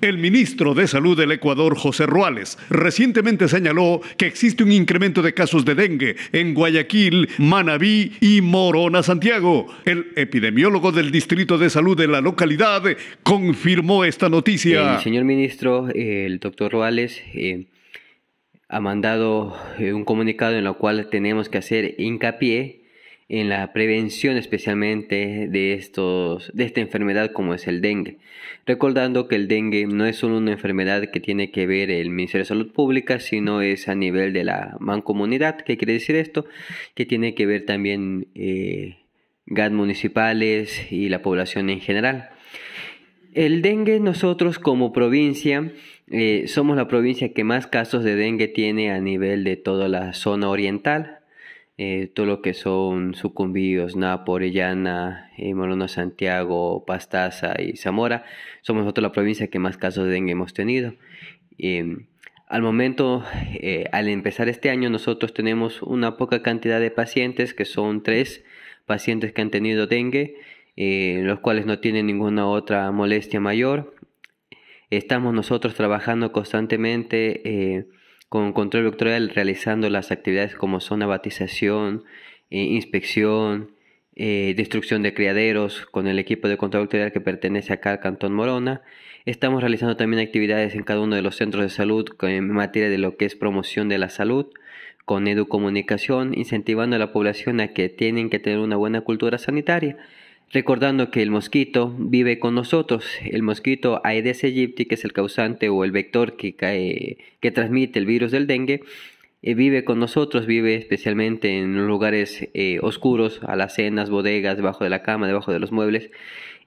El ministro de Salud del Ecuador, José Ruales, recientemente señaló que existe un incremento de casos de dengue en Guayaquil, Manabí y Morona, Santiago. El epidemiólogo del Distrito de Salud de la localidad confirmó esta noticia. señor ministro, eh, el doctor Ruales, eh, ha mandado eh, un comunicado en el cual tenemos que hacer hincapié en la prevención especialmente de, estos, de esta enfermedad como es el dengue. Recordando que el dengue no es solo una enfermedad que tiene que ver el Ministerio de Salud Pública, sino es a nivel de la mancomunidad. ¿Qué quiere decir esto? Que tiene que ver también eh, GAD municipales y la población en general. El dengue nosotros como provincia eh, somos la provincia que más casos de dengue tiene a nivel de toda la zona oriental, eh, todo lo que son sucumbidos, Napo, Orellana, eh, Morona Santiago, Pastaza y Zamora, somos nosotros la provincia que más casos de dengue hemos tenido. Em, al momento, eh, al empezar este año, nosotros tenemos una poca cantidad de pacientes, que son tres pacientes que han tenido dengue, los cuales no tienen ninguna otra molestia mayor. Estamos nosotros trabajando constantemente con control vectorial realizando las actividades como son abatización, eh, inspección, eh, destrucción de criaderos con el equipo de control vectorial que pertenece acá al Cantón Morona. Estamos realizando también actividades en cada uno de los centros de salud en materia de lo que es promoción de la salud, con educomunicación, incentivando a la población a que tienen que tener una buena cultura sanitaria Recordando que el mosquito vive con nosotros, el mosquito Aedes aegypti, que es el causante o el vector que, que transmite el virus del dengue, eh, vive con nosotros, vive especialmente en lugares a eh, oscuros, alacenas, bodegas, debajo de la cama, debajo de los muebles,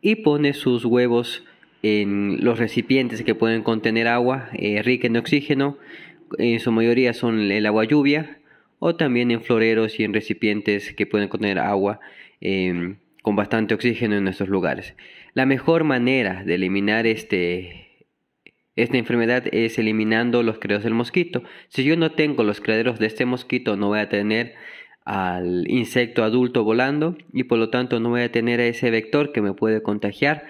y pone sus huevos en los recipientes que pueden contener agua eh, rica en oxígeno, en su mayoría son el agua lluvia, o también en floreros y en recipientes que pueden contener agua. Em, con bastante oxígeno en nuestros lugares. La mejor manera de eliminar este, esta enfermedad es eliminando los criaderos del mosquito. Si yo no tengo los criaderos de este mosquito, no voy a tener al insecto adulto volando y por lo tanto no voy a tener a ese vector que me puede contagiar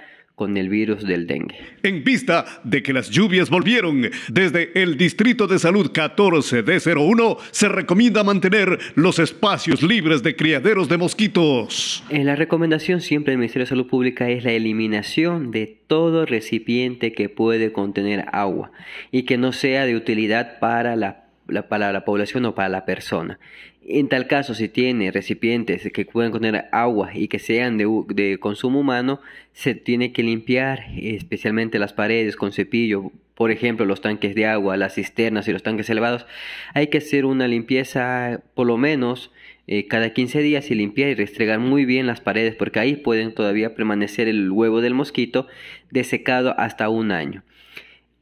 el virus del dengue. En vista de que las lluvias volvieron, desde el Distrito de Salud 14D01 se recomienda mantener los espacios libres de criaderos de mosquitos. En eh, la recomendación siempre del Ministerio de Salud Pública es la eliminación de todo recipiente que puede contener agua y que no sea de utilidad para la para la población o para la persona. En tal caso, si tiene recipientes que pueden contener agua y que sean de, consumo humano, se tiene que limpiar especialmente las paredes con cepillo, por ejemplo, los tanques de agua, las cisternas y los tanques elevados. Hay que hacer una limpieza por lo menos eh, cada 15 días y limpiar y restregar muy bien las paredes porque ahí pueden todavía permanecer el huevo del mosquito desecado hasta un año.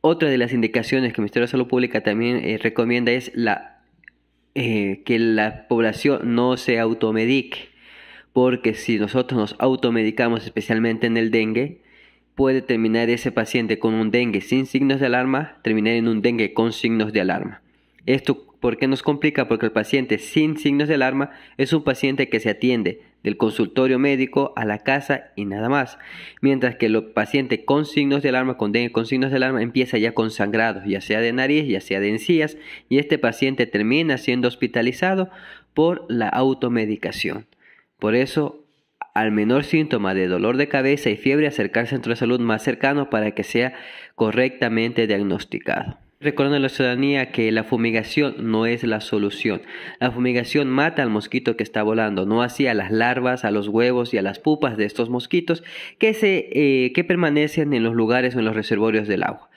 Otra de las indicaciones que el Ministerio de Salud Pública también eh, recomienda es la, eh, que la población no se automedique, porque si nosotros nos automedicamos, especialmente en el dengue, puede terminar ese paciente con un dengue sin signos de alarma, terminar en un dengue con signos de alarma. Esto, ¿por qué nos complica? Porque el paciente sin signos de alarma es un paciente que se atiende del consultorio médico a la casa y nada más. Mientras que el paciente con signos de alarma, con dengue con signos de alarma, empieza ya con sangrados, ya sea de nariz, ya sea de encías, y este paciente termina siendo hospitalizado por la automedicación. Por eso, al menor síntoma de dolor de cabeza y fiebre, acercarse al centro de salud más cercano para que sea correctamente diagnosticado. Recordando a la ciudadanía que la fumigación no es la solución. La fumigación mata al mosquito que está volando, no así a las larvas, a los huevos y a las pupas de estos mosquitos que, eh, permanecen en los lugares o en los reservorios del agua.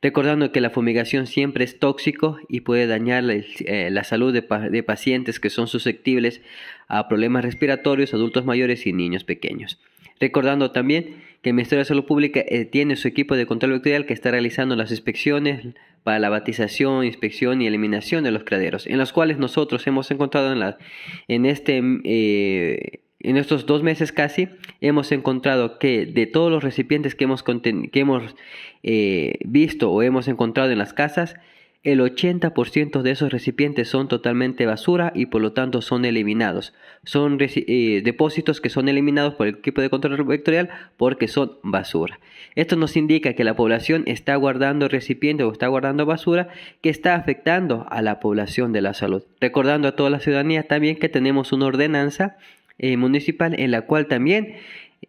Recordando que la fumigación siempre es tóxico y puede dañar eh, la, salud de pacientes que son susceptibles a problemas respiratorios, adultos mayores y niños pequeños. Recordando también que el Ministerio de Salud Pública eh, tiene su equipo de control vectorial que está realizando las inspecciones para la batización, inspección y eliminación de los craderos. en los cuales nosotros hemos encontrado en, la, en este... Eh, en estos dos meses casi hemos encontrado que de todos los recipientes que hemos, que hemos eh, visto o hemos encontrado en las casas, el 80% de esos recipientes son totalmente basura y por lo tanto son eliminados. Son eh, depósitos que son eliminados por el equipo de control vectorial porque son basura. Esto nos indica que la población está guardando recipientes o está guardando basura que está afectando a la población de la salud. Recordando a toda la ciudadanía también que tenemos una ordenanza eh, municipal en la cual también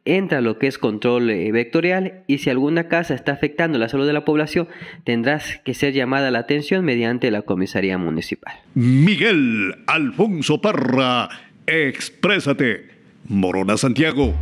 entra lo que es control eh, vectorial y si alguna casa está afectando la salud de la población, tendrás que ser llamada la atención mediante la comisaría municipal. Miguel Alfonso Parra, exprésate. Morona Santiago.